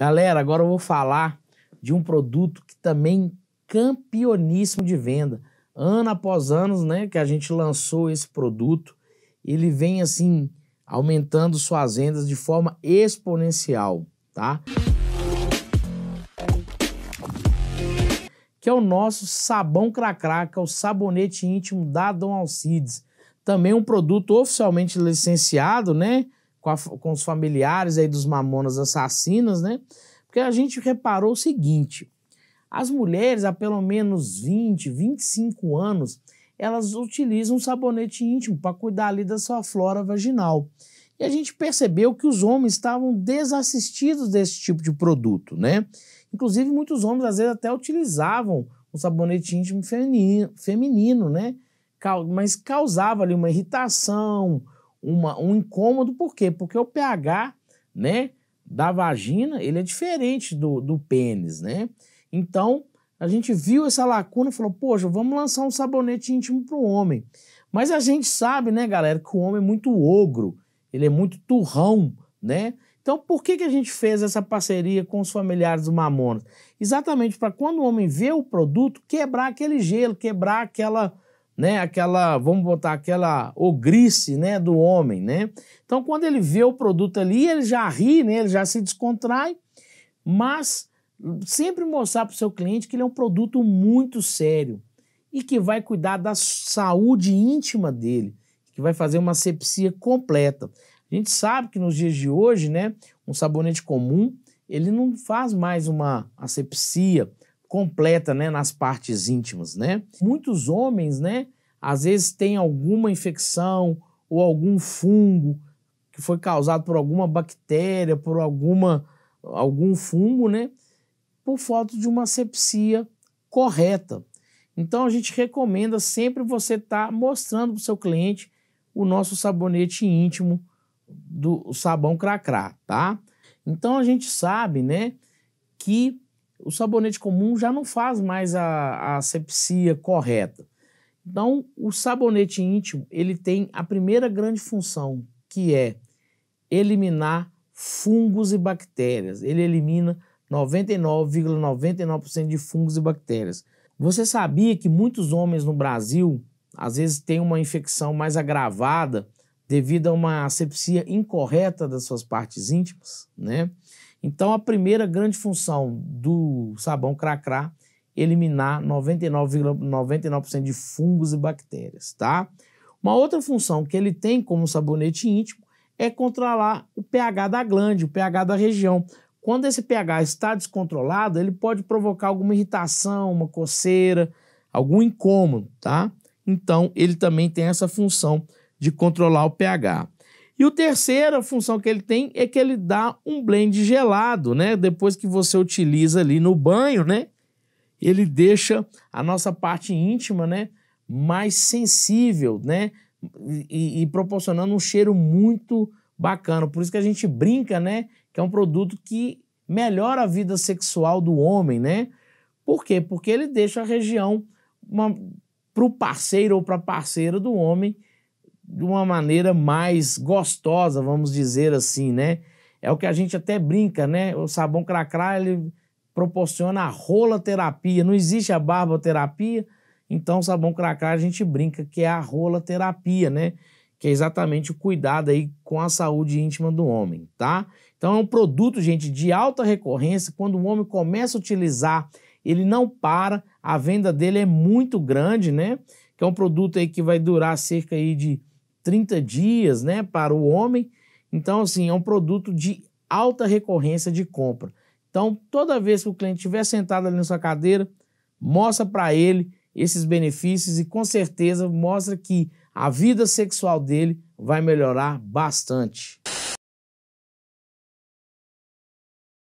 Galera, agora eu vou falar de um produto que também campeoníssimo de venda. Ano após ano, né, que a gente lançou esse produto, ele vem assim aumentando suas vendas de forma exponencial, tá? Que é o nosso sabão cracra, que é o sabonete íntimo da Dom Alcides. Também um produto oficialmente licenciado, né? com, a, com os familiares aí dos mamonas assassinas, né? Porque a gente reparou o seguinte: as mulheres há pelo menos 20, 25 anos, elas utilizam um sabonete íntimo para cuidar ali da sua flora vaginal. E a gente percebeu que os homens estavam desassistidos desse tipo de produto, né? Inclusive, muitos homens às vezes até utilizavam um sabonete íntimo feminino, feminino né? Mas causava ali uma irritação, uma, um incômodo, por quê? Porque o pH né, da vagina ele é diferente do, do pênis, né? Então, a gente viu essa lacuna e falou, poxa, vamos lançar um sabonete íntimo para o homem. Mas a gente sabe, né, galera, que o homem é muito ogro, ele é muito turrão, né? Então, por que, que a gente fez essa parceria com os familiares do Mamonas? Exatamente para quando o homem vê o produto, quebrar aquele gelo, quebrar aquela né, aquela, vamos botar aquela ogrice, né, do homem, né? Então, quando ele vê o produto ali, ele já ri, né, ele já se descontrai, mas sempre mostrar para o seu cliente que ele é um produto muito sério e que vai cuidar da saúde íntima dele, que vai fazer uma sepsia completa. A gente sabe que nos dias de hoje, né, um sabonete comum, ele não faz mais uma asepsia, completa, né, nas partes íntimas, né? Muitos homens, né, às vezes têm alguma infecção ou algum fungo que foi causado por alguma bactéria, por alguma algum fungo, né, por falta de uma sepsia correta. Então a gente recomenda sempre você estar tá mostrando para o seu cliente o nosso sabonete íntimo do sabão cracrá, tá? Então a gente sabe, né, que o sabonete comum já não faz mais a, a asepsia correta. Então, o sabonete íntimo, ele tem a primeira grande função, que é eliminar fungos e bactérias. Ele elimina 99,99% ,99 de fungos e bactérias. Você sabia que muitos homens no Brasil, às vezes, têm uma infecção mais agravada devido a uma asepsia incorreta das suas partes íntimas, né? Então, a primeira grande função do sabão cracrá eliminar 99,99% ,99 de fungos e bactérias, tá? Uma outra função que ele tem como sabonete íntimo é controlar o pH da glande, o pH da região. Quando esse pH está descontrolado, ele pode provocar alguma irritação, uma coceira, algum incômodo, tá? Então, ele também tem essa função de controlar o pH. E o terceira função que ele tem é que ele dá um blend gelado, né? Depois que você utiliza ali no banho, né? Ele deixa a nossa parte íntima, né? Mais sensível, né? E, e proporcionando um cheiro muito bacana. Por isso que a gente brinca, né? Que é um produto que melhora a vida sexual do homem, né? Por quê? Porque ele deixa a região para o parceiro ou para a parceira do homem de uma maneira mais gostosa, vamos dizer assim, né? É o que a gente até brinca, né? O sabão cracrá, ele proporciona a rolaterapia. Não existe a barboterapia, então o sabão cracrá a gente brinca que é a rolaterapia, né? Que é exatamente o cuidado aí com a saúde íntima do homem, tá? Então é um produto, gente, de alta recorrência. Quando o homem começa a utilizar, ele não para, a venda dele é muito grande, né? Que é um produto aí que vai durar cerca aí de 30 dias né, para o homem. Então, assim, é um produto de alta recorrência de compra. Então, toda vez que o cliente estiver sentado ali na sua cadeira, mostra para ele esses benefícios e com certeza mostra que a vida sexual dele vai melhorar bastante.